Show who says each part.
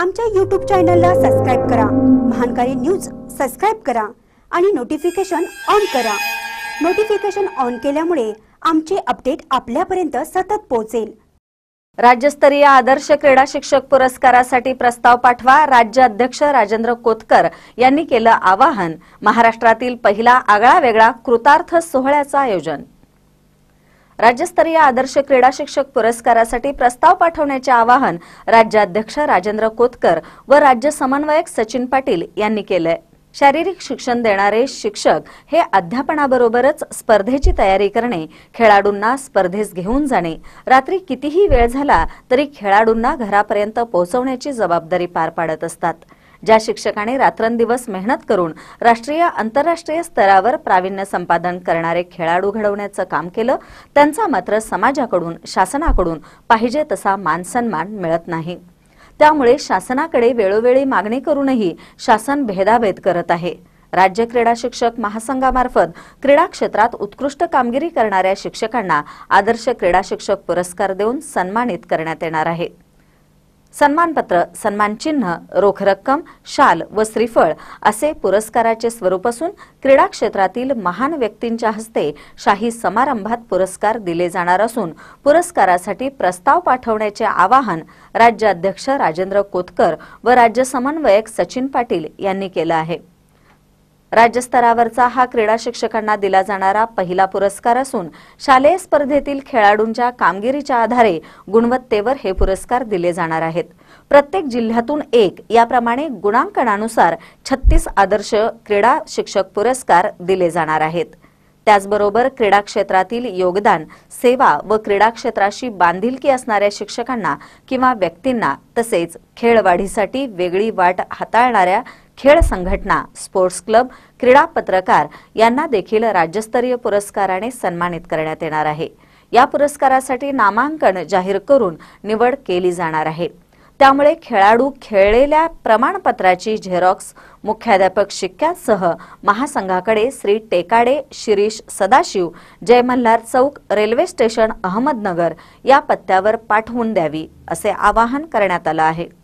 Speaker 1: आमच्या यूट्यूब चॅनलला सबस्क्राईब करा महानकारी न्यूज सबस्क्राईब करा आणि नोटिफिकेशन ऑन करा नोटिफिकेशन ऑन केल्यामुळे आमचे अपडेट आपल्यापर्यंत सतत पोहोचेल राज्यस्तरीय आदर्श क्रीडा शिक्षक पुरस्कारासाठी प्रस्ताव पाठवा राज्य अध्यक्ष राजेंद्र कोतकर यांनी केलं आवाहन महाराष्ट्रातील पहिला आगळा वेगळा कृतार्थ सोहळ्याचं आयोजन राज्यस्तरीय आदर्श क्रीडा शिक्षक पुरस्कारासाठी प्रस्ताव पाठवण्याचे आवाहन राज्याध्यक्ष राजेंद्र कोतकर व राज्य समन्वयक सचिन पाटील यांनी केलंय शारीरिक शिक्षण देणारे शिक्षक हे अध्यापनाबरोबरच स्पर्धेची तयारी करणे खेळाडूंना स्पर्धेस घेऊन जाणे रात्री कितीही वेळ झाला तरी खेळाडूंना घरापर्यंत पोहोचवण्याची जबाबदारी पार पाडत असतात ज्या शिक्षकाने रात्रंदिवस मेहनत करून राष्ट्रीय आंतरराष्ट्रीय स्तरावर प्रावीण्य संपादन करणारे खेळाडू घडवण्याचं काम केलं त्यांचा मात्र समाजाकडून शासनाकडून पाहिजे तसा मानसन्मान मिळत नाही त्यामुळे शासनाकडे वेळोवेळी मागणी करूनही शासन भेदाभेद करत आहे राज्य क्रीडा शिक्षक महासंघामार्फत क्रीडा क्षेत्रात उत्कृष्ट कामगिरी करणाऱ्या शिक्षकांना आदर्श क्रीडा शिक्षक पुरस्कार देऊन सन्मानित करण्यात येणार आहे सन्मानपत्र सन्मानचिन्ह रोख रक्कम शाल व श्रीफळ असे पुरस्काराचे स्वरूप असून क्रीडा क्षेत्रातील महान व्यक्तींच्या हस्ते शाही समारंभात पुरस्कार दिले जाणार असून पुरस्कारासाठी प्रस्ताव पाठवण्याचे आवाहन राज्याध्यक्ष राजेंद्र कोतकर व राज्य समन्वयक सचिन पाटील यांनी केलं आहे राज्यस्तरावरचा हा क्रीडा शिक्षकांना दिला जाणारा पहिला पुरस्कार असून शालेय स्पर्धेतील खेळाडूंच्या कामगिरीच्या आधारे गुणवत्तेवर हे पुरस्कार दिले जाणार आहेत प्रत्येक जिल्ह्यातून एक याप्रमाणे गुणांकनानुसार छत्तीस आदर्श क्रीडा शिक्षक पुरस्कार दिले जाणार आहेत त्याचबरोबर क्रीडा क्षेत्रातील योगदान सेवा व क्रीडा क्षेत्राशी बांधिलकी असणाऱ्या शिक्षकांना किंवा व्यक्तींना तसेच खेळवाढीसाठी वेगळी वाट हाताळणाऱ्या खेळ संघटना स्पोर्ट्स क्लब क्रीडा पत्रकार यांना देखील राज्यस्तरीय पुरस्काराने सन्मानित करण्यात येणार आहे या पुरस्कारासाठी नामांकन जाहीर करून निवड केली जाणार आहे त्यामुळे खेळाडू खेळलेल्या प्रमाणपत्राची झेरॉक्स मुख्याध्यापक शिक्क्यासह महासंघाकडे श्री टेकाडे शिरीष सदाशिव जय मल्हार चौक रेल्वे स्टेशन अहमदनगर या पत्त्यावर पाठवून द्यावी असे आवाहन करण्यात आलं आहे